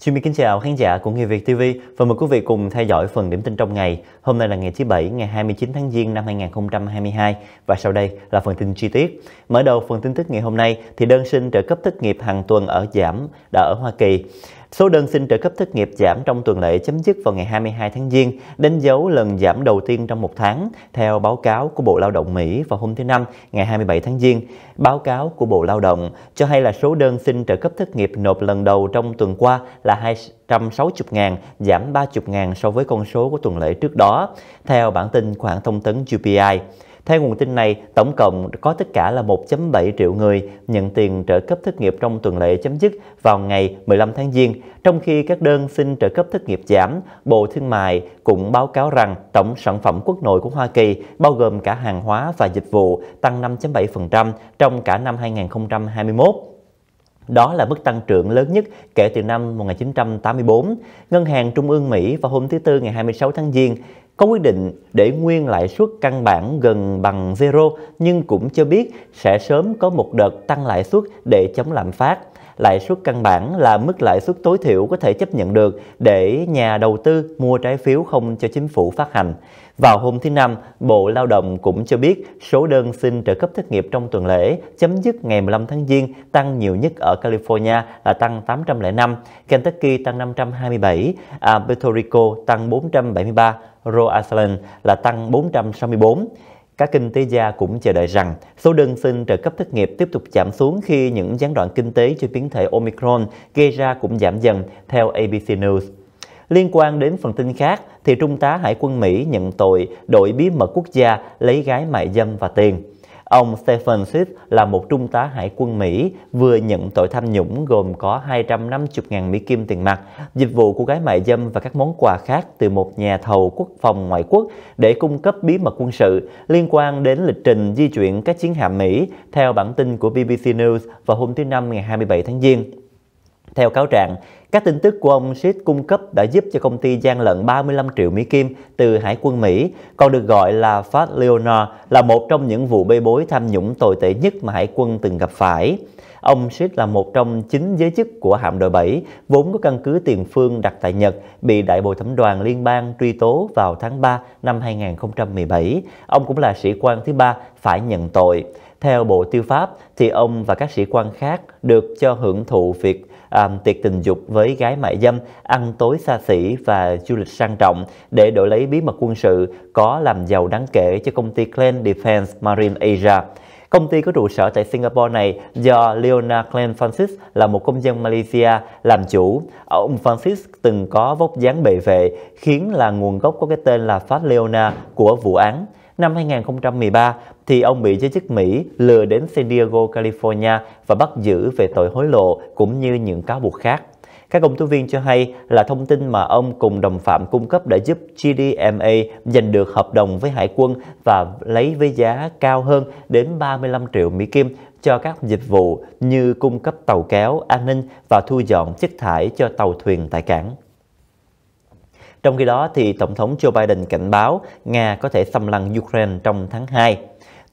Xin mời kính chào khán giả của Người Việt TV và mời quý vị cùng theo dõi phần điểm tin trong ngày. Hôm nay là ngày thứ Bảy, ngày 29 tháng Giêng năm 2022 và sau đây là phần tin chi tiết. Mở đầu phần tin tức ngày hôm nay thì đơn xin trợ cấp thất nghiệp hàng tuần ở giảm đã ở Hoa Kỳ. Số đơn xin trợ cấp thất nghiệp giảm trong tuần lễ chấm dứt vào ngày 22 tháng Giêng, đánh dấu lần giảm đầu tiên trong một tháng, theo báo cáo của Bộ Lao động Mỹ vào hôm thứ Năm, ngày 27 tháng Giêng. Báo cáo của Bộ Lao động cho hay là số đơn xin trợ cấp thất nghiệp nộp lần đầu trong tuần qua là 260.000, giảm 30.000 so với con số của tuần lễ trước đó, theo bản tin của hãng thông tấn GPI. Theo nguồn tin này, tổng cộng có tất cả là 1.7 triệu người nhận tiền trợ cấp thất nghiệp trong tuần lễ chấm dứt vào ngày 15 tháng Giêng. Trong khi các đơn xin trợ cấp thất nghiệp giảm, Bộ Thương mại cũng báo cáo rằng tổng sản phẩm quốc nội của Hoa Kỳ, bao gồm cả hàng hóa và dịch vụ, tăng 5.7% trong cả năm 2021. Đó là mức tăng trưởng lớn nhất kể từ năm 1984. Ngân hàng Trung ương Mỹ vào hôm thứ Tư ngày 26 tháng Giêng có quyết định để nguyên lãi suất căn bản gần bằng zero nhưng cũng cho biết sẽ sớm có một đợt tăng lãi suất để chống lạm phát. Lãi suất căn bản là mức lãi suất tối thiểu có thể chấp nhận được để nhà đầu tư mua trái phiếu không cho chính phủ phát hành. Vào hôm thứ Năm, Bộ Lao động cũng cho biết số đơn xin trợ cấp thất nghiệp trong tuần lễ chấm dứt ngày 15 tháng Giêng tăng nhiều nhất ở California là tăng 805, Kentucky tăng 527, à, Puerto Rico tăng 473, Rhode là tăng 464. Các kinh tế gia cũng chờ đợi rằng số đơn xin trợ cấp thất nghiệp tiếp tục giảm xuống khi những gián đoạn kinh tế do biến thể Omicron gây ra cũng giảm dần, theo ABC News. Liên quan đến phần tin khác, thì Trung tá Hải quân Mỹ nhận tội đội bí mật quốc gia lấy gái mại dâm và tiền. Ông Stephen Smith là một trung tá hải quân Mỹ vừa nhận tội tham nhũng gồm có 250.000 Mỹ Kim tiền mặt, dịch vụ của gái mại dâm và các món quà khác từ một nhà thầu quốc phòng ngoại quốc để cung cấp bí mật quân sự liên quan đến lịch trình di chuyển các chiến hạm Mỹ theo bản tin của BBC News vào hôm thứ Năm ngày 27 tháng Giêng. Theo cáo trạng, các tin tức của ông Sid cung cấp đã giúp cho công ty gian lận 35 triệu Mỹ Kim từ Hải quân Mỹ, còn được gọi là Fat Leonard, là một trong những vụ bê bối tham nhũng tồi tệ nhất mà Hải quân từng gặp phải. Ông Sid là một trong chín giới chức của hạm đội 7, vốn có căn cứ tiền phương đặt tại Nhật, bị Đại bồi thẩm đoàn liên bang truy tố vào tháng 3 năm 2017. Ông cũng là sĩ quan thứ ba phải nhận tội. Theo Bộ Tư pháp, thì ông và các sĩ quan khác được cho hưởng thụ việc um, tiệc tình dục với gái mại dâm, ăn tối xa xỉ và du lịch sang trọng để đổi lấy bí mật quân sự có làm giàu đáng kể cho công ty Clan Defense Marine Asia. Công ty có trụ sở tại Singapore này do Leona Clan Francis là một công dân Malaysia làm chủ. Ông Francis từng có vóc dáng bề vệ khiến là nguồn gốc có cái tên là Phát Leona của vụ án năm 2013 thì ông bị giới chức Mỹ lừa đến San Diego, California và bắt giữ về tội hối lộ cũng như những cáo buộc khác. Các công tố viên cho hay là thông tin mà ông cùng đồng phạm cung cấp đã giúp GDMA giành được hợp đồng với hải quân và lấy với giá cao hơn đến 35 triệu Mỹ Kim cho các dịch vụ như cung cấp tàu kéo, an ninh và thu dọn chất thải cho tàu thuyền tại cảng. Trong khi đó, thì Tổng thống Joe Biden cảnh báo Nga có thể xâm lăng Ukraine trong tháng 2.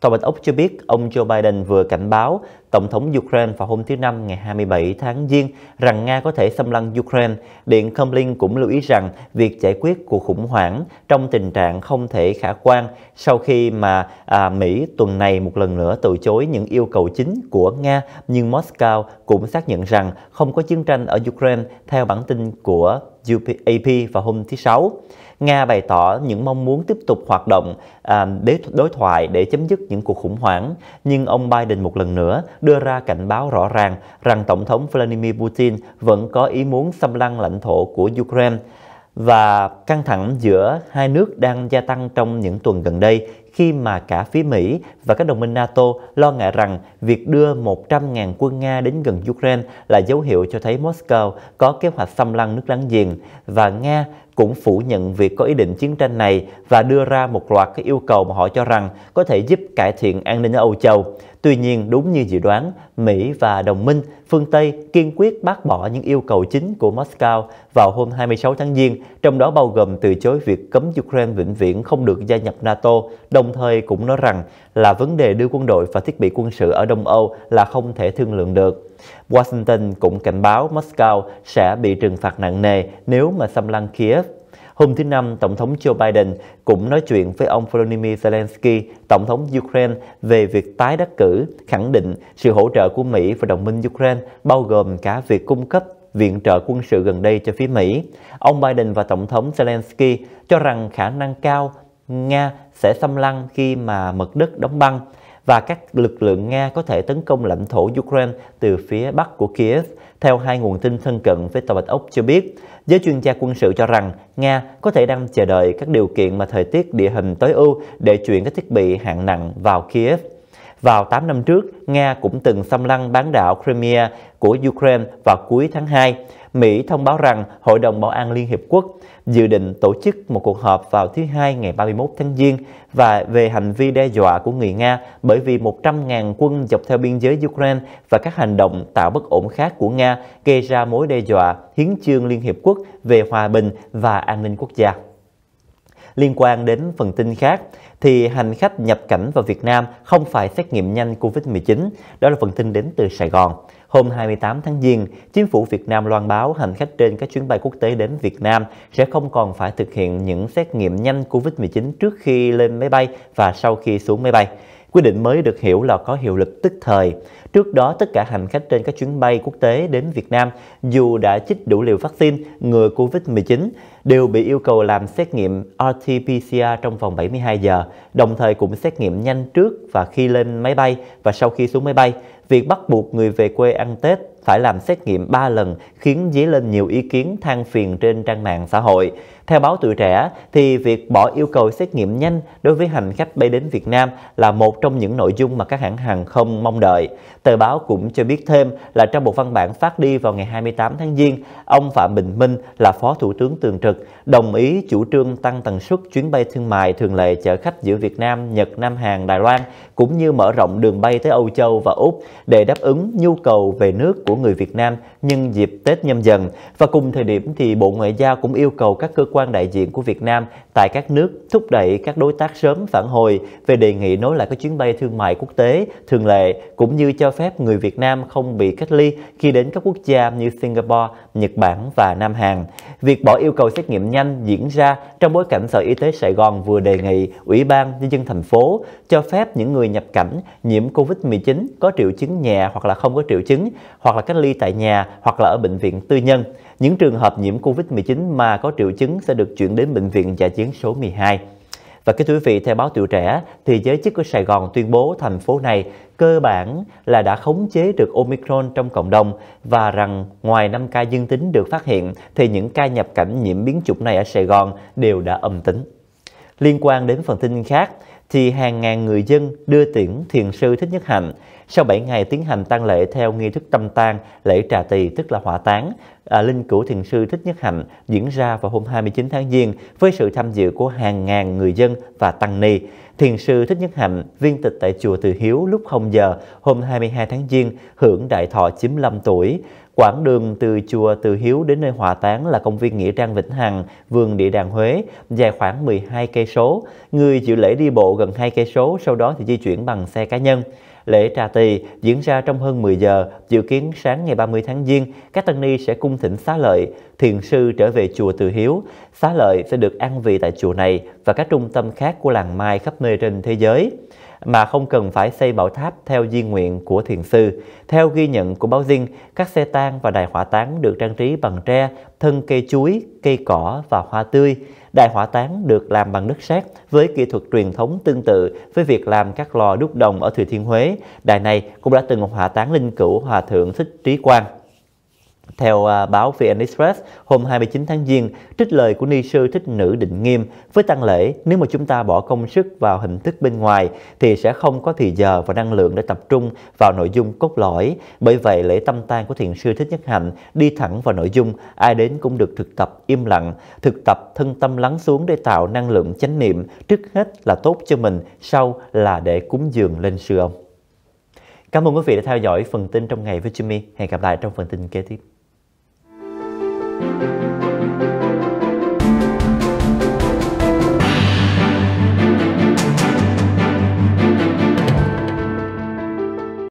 Tòa Bạch Ốc cho biết ông Joe Biden vừa cảnh báo Tổng thống Ukraine vào hôm thứ Năm ngày 27 tháng Giêng rằng Nga có thể xâm lăng Ukraine. Điện Kremlin cũng lưu ý rằng việc giải quyết cuộc khủng hoảng trong tình trạng không thể khả quan sau khi mà à, Mỹ tuần này một lần nữa từ chối những yêu cầu chính của Nga. Nhưng Moscow cũng xác nhận rằng không có chiến tranh ở Ukraine theo bản tin của UAP vào hôm thứ Sáu. Nga bày tỏ những mong muốn tiếp tục hoạt động à, để đối thoại để chấm dứt những cuộc khủng hoảng, nhưng ông Biden một lần nữa đưa ra cảnh báo rõ ràng rằng Tổng thống Vladimir Putin vẫn có ý muốn xâm lăng lãnh thổ của Ukraine và căng thẳng giữa hai nước đang gia tăng trong những tuần gần đây khi mà cả phía Mỹ và các đồng minh NATO lo ngại rằng việc đưa 100.000 quân Nga đến gần Ukraine là dấu hiệu cho thấy Moscow có kế hoạch xâm lăng nước láng giềng và Nga cũng phủ nhận việc có ý định chiến tranh này và đưa ra một loạt các yêu cầu mà họ cho rằng có thể giúp cải thiện an ninh ở Âu Châu. Tuy nhiên, đúng như dự đoán, Mỹ và đồng minh phương Tây kiên quyết bác bỏ những yêu cầu chính của Moscow vào hôm 26 tháng Giêng, trong đó bao gồm từ chối việc cấm Ukraine vĩnh viễn không được gia nhập NATO, đồng đồng thời cũng nói rằng là vấn đề đưa quân đội và thiết bị quân sự ở Đông Âu là không thể thương lượng được. Washington cũng cảnh báo Moscow sẽ bị trừng phạt nặng nề nếu mà xâm lăng Kiev. Hôm thứ Năm, Tổng thống Joe Biden cũng nói chuyện với ông Volodymyr Zelensky, Tổng thống Ukraine, về việc tái đắc cử, khẳng định sự hỗ trợ của Mỹ và đồng minh Ukraine, bao gồm cả việc cung cấp viện trợ quân sự gần đây cho phía Mỹ. Ông Biden và Tổng thống Zelensky cho rằng khả năng cao Nga sẽ xâm lăng khi mà mực đất đóng băng và các lực lượng Nga có thể tấn công lãnh thổ Ukraine từ phía bắc của Kiev, theo hai nguồn tin thân cận với Tòa Bạch Ốc cho biết. Giới chuyên gia quân sự cho rằng Nga có thể đang chờ đợi các điều kiện mà thời tiết địa hình tối ưu để chuyển các thiết bị hạng nặng vào Kiev. Vào 8 năm trước, Nga cũng từng xâm lăng bán đảo Crimea của Ukraine vào cuối tháng 2. Mỹ thông báo rằng Hội đồng Bảo an Liên Hiệp Quốc dự định tổ chức một cuộc họp vào thứ Hai ngày 31 tháng Giêng và về hành vi đe dọa của người Nga bởi vì 100.000 quân dọc theo biên giới Ukraine và các hành động tạo bất ổn khác của Nga gây ra mối đe dọa hiến chương Liên Hiệp Quốc về hòa bình và an ninh quốc gia. Liên quan đến phần tin khác, thì hành khách nhập cảnh vào Việt Nam không phải xét nghiệm nhanh COVID-19. Đó là phần tin đến từ Sài Gòn. Hôm 28 tháng Giêng, chính phủ Việt Nam loan báo hành khách trên các chuyến bay quốc tế đến Việt Nam sẽ không còn phải thực hiện những xét nghiệm nhanh COVID-19 trước khi lên máy bay và sau khi xuống máy bay. Quy định mới được hiểu là có hiệu lực tức thời. Trước đó, tất cả hành khách trên các chuyến bay quốc tế đến Việt Nam dù đã chích đủ liều vaccine ngừa COVID-19 đều bị yêu cầu làm xét nghiệm RT-PCR trong vòng 72 giờ, đồng thời cũng xét nghiệm nhanh trước và khi lên máy bay và sau khi xuống máy bay. Việc bắt buộc người về quê ăn Tết phải làm xét nghiệm 3 lần khiến dấy lên nhiều ý kiến than phiền trên trang mạng xã hội. Theo báo Tuổi Trẻ, thì việc bỏ yêu cầu xét nghiệm nhanh đối với hành khách bay đến Việt Nam là một trong những nội dung mà các hãng hàng không mong đợi. Tờ báo cũng cho biết thêm là trong một văn bản phát đi vào ngày 28 tháng Giêng, ông Phạm Bình Minh là Phó Thủ tướng Tường Trực lực đồng ý chủ trương tăng tần suất chuyến bay thương mại thường lệ chở khách giữa Việt Nam, Nhật, Nam Hàn, Đài Loan cũng như mở rộng đường bay tới Âu Châu và Úc để đáp ứng nhu cầu về nước của người Việt Nam nhân dịp Tết nhâm dần. Và cùng thời điểm thì Bộ Ngoại giao cũng yêu cầu các cơ quan đại diện của Việt Nam tại các nước thúc đẩy các đối tác sớm phản hồi về đề nghị nối lại các chuyến bay thương mại quốc tế thường lệ cũng như cho phép người Việt Nam không bị cách ly khi đến các quốc gia như Singapore, Nhật Bản và Nam Hàn. Việc bỏ yêu cầu xét xét nghiệm nhanh diễn ra trong bối cảnh Sở Y tế Sài Gòn vừa đề nghị Ủy ban Nhân dân thành phố cho phép những người nhập cảnh nhiễm COVID-19 có triệu chứng nhẹ hoặc là không có triệu chứng, hoặc là cách ly tại nhà hoặc là ở bệnh viện tư nhân. Những trường hợp nhiễm COVID-19 mà có triệu chứng sẽ được chuyển đến bệnh viện giả chiến số 12. Và cái quý vị theo báo Tuổi Trẻ thì giới chức của Sài Gòn tuyên bố thành phố này cơ bản là đã khống chế được Omicron trong cộng đồng và rằng ngoài 5 ca dương tính được phát hiện thì những ca nhập cảnh nhiễm biến chủng này ở Sài Gòn đều đã âm tính. Liên quan đến phần tin khác, thì hàng ngàn người dân đưa tiễn thiền sư Thích Nhất Hạnh. Sau 7 ngày tiến hành tang lễ theo nghi thức tâm tang, lễ trà tỳ tức là hỏa táng, à, linh cữu thiền sư Thích Nhất Hạnh diễn ra vào hôm 29 tháng Giêng với sự tham dự của hàng ngàn người dân và tăng ni. Thiền sư Thích Nhất Hạnh viên tịch tại chùa Từ Hiếu lúc 0 giờ hôm 22 tháng Giêng hưởng đại thọ 95 tuổi. Quãng đường từ chùa Từ Hiếu đến nơi hỏa táng là công viên nghĩa trang Vĩnh Hằng, vườn địa đàng Huế, dài khoảng 12 cây số. Người chịu lễ đi bộ gần 2 cây số, sau đó thì di chuyển bằng xe cá nhân. Lễ trà tỳ diễn ra trong hơn 10 giờ, dự kiến sáng ngày 30 tháng Giêng, các tăng ni sẽ cung thỉnh xá lợi, thiền sư trở về chùa Từ Hiếu. Xá lợi sẽ được an vị tại chùa này và các trung tâm khác của làng Mai khắp nơi trên thế giới mà không cần phải xây bảo tháp theo di nguyện của thiền sư. Theo ghi nhận của báo Dinh, các xe tang và đài hỏa táng được trang trí bằng tre, thân cây chuối, cây cỏ và hoa tươi. Đài hỏa táng được làm bằng đất sét với kỹ thuật truyền thống tương tự với việc làm các lò đúc đồng ở Thừa Thiên Huế. Đài này cũng đã từng hỏa táng linh cữu Hòa Thượng Thích Trí Quang. Theo à, báo VN Express, hôm 29 tháng Giêng, trích lời của ni sư Thích Nữ Định Nghiêm với tăng lễ, nếu mà chúng ta bỏ công sức vào hình thức bên ngoài thì sẽ không có thì giờ và năng lượng để tập trung vào nội dung cốt lõi. Bởi vậy, lễ tâm tang của Thiền sư Thích Nhất Hạnh đi thẳng vào nội dung, ai đến cũng được thực tập im lặng, thực tập thân tâm lắng xuống để tạo năng lượng chánh niệm, trước hết là tốt cho mình, sau là để cúng dường lên sư ông. Cảm ơn quý vị đã theo dõi phần tin trong ngày với Jimmy. Hẹn gặp lại trong phần tin kế tiếp. Thank you.